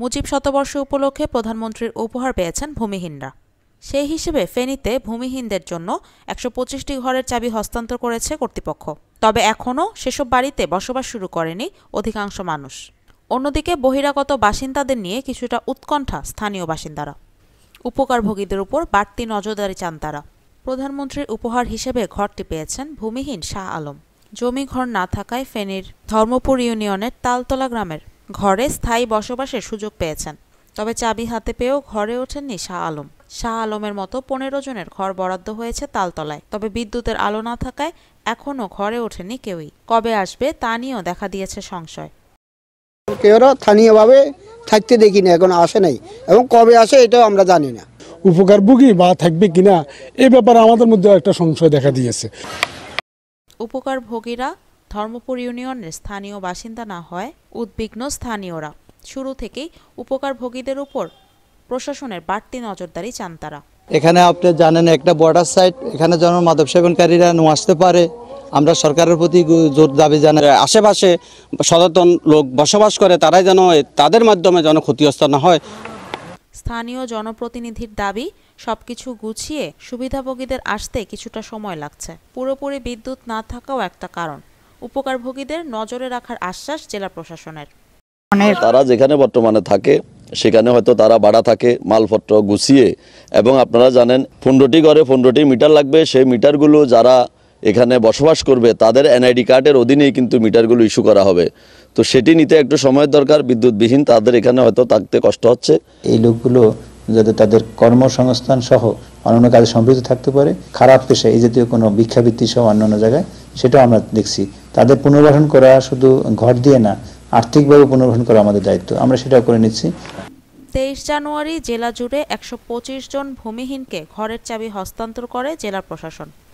মুজিব শতবর্ষ উপলক্ষে প্রধানমন্ত্রীর উপহার পেয়েছেন ভূমিহীনরা সেই হিসেবে ফেনীতে ভূমিহীনদের জন্য একশো পঁচিশটি ঘরের চাবি হস্তান্তর করেছে কর্তৃপক্ষ তবে এখনও সেসব বাড়িতে বসবাস শুরু করেনি অধিকাংশ মানুষ অন্যদিকে বহিরাগত বাসিন্দাদের নিয়ে কিছুটা উৎকণ্ঠা স্থানীয় বাসিন্দারা উপকারভোগীদের উপর বাড়তি নজরদারি চান তারা প্রধানমন্ত্রীর উপহার হিসেবে ঘরটি পেয়েছেন ভূমিহীন শাহ আলম জমি ঘর না থাকায় ফেনীর ধর্মপুর ইউনিয়নের তালতলা গ্রামের ঘরে স্থায়ী বসবাসের সুযোগ পেয়েছেন তবে চাবি হাতে পেয়েও ঘরে ওঠেননি শাহ আলম শাহ আলমের মতো পনেরো জনের ঘর বরাদ্দ হয়েছে তালতলায় তবে বিদ্যুতের আলো না থাকায় এখনও ঘরে ওঠেনি কেউই কবে আসবে তা নিয়েও দেখা দিয়েছে সংশয় কেউরা স্থানীয়ভাবে থাকতে দেখি না এখন আসে নাই এবং কবে আসে এটাও আমরা জানি না উপকার ভুগি বা থাকবে কিনা এ ব্যাপারে আমাদের মধ্যে একটা সংশয় দেখা দিয়েছে উপকারভোগীরা ধর্মপুর ইউনিয়নের স্থানীয় বাসিন্দা না হয় উদ্বিগ্ন স্থানীয়রা শুরু থেকেই উপকারভোগীদের উপর প্রশাসনের বাড়তি নজরদারি চান তারা এখানে আপনি জানেন একটা বর্ডার সাইট এখানে যেন মাদক সেবনকারীরা নো আসতে পারে আমরা সরকারের প্রতি জোর দাবি জানাই আশেপাশে সচেতন লোক বসবাস করে তারাই যেন তাদের মাধ্যমে যেন ক্ষতিগ্রস্ত না হয় স্থানীয় জনপ্রতিনিধির দাবি সবকিছু গুছিয়ে সুবিধাভোগীদের আসতে কিছুটা সময় লাগছে পুরোপুরি বিদ্যুৎ না থাকাও একটা কারণ উপকারভোগীদের নজরে রাখার আশ্বাস জেলা প্রশাসনের মানে- তারা যেখানে বর্তমানে থাকে সেখানে হয়তো তারা ভাড়া থাকে মালপত্র গুছিয়ে এবং আপনারা জানেন পনেরোটি ঘরে পনেরোটি মিটার লাগবে সেই মিটারগুলো যারা এখানে বসবাস করবে তাদের এনআইডি কার্ডের অধীনেই কিন্তু মিটারগুলো ইস্যু করা হবে তো সেটি নিতে একটু সময়ের দরকার বিদ্যুৎবিহীন তাদের এখানে হয়তো থাকতে কষ্ট হচ্ছে এই লোকগুলো যাতে তাদের কর্মসংস্থান সহ অন্যান্য কাজে সম্পৃক্ত থাকতে পারে খারাপ পেশা এই জাতীয় কোনো ভিক্ষাবৃত্তি সহ অন্যান্য জায়গায় সেটাও আমরা দেখছি তাদের পুনর্গঠন করা শুধু ঘর দিয়ে না আর্থিকভাবে পুনর্গঠন করা আমাদের দায়িত্ব আমরা সেটাও করে নিচ্ছি তেইশ জানুয়ারি জেলা জুড়ে একশো জন ভূমিহীনকে ঘরের চাবি হস্তান্তর করে জেলা প্রশাসন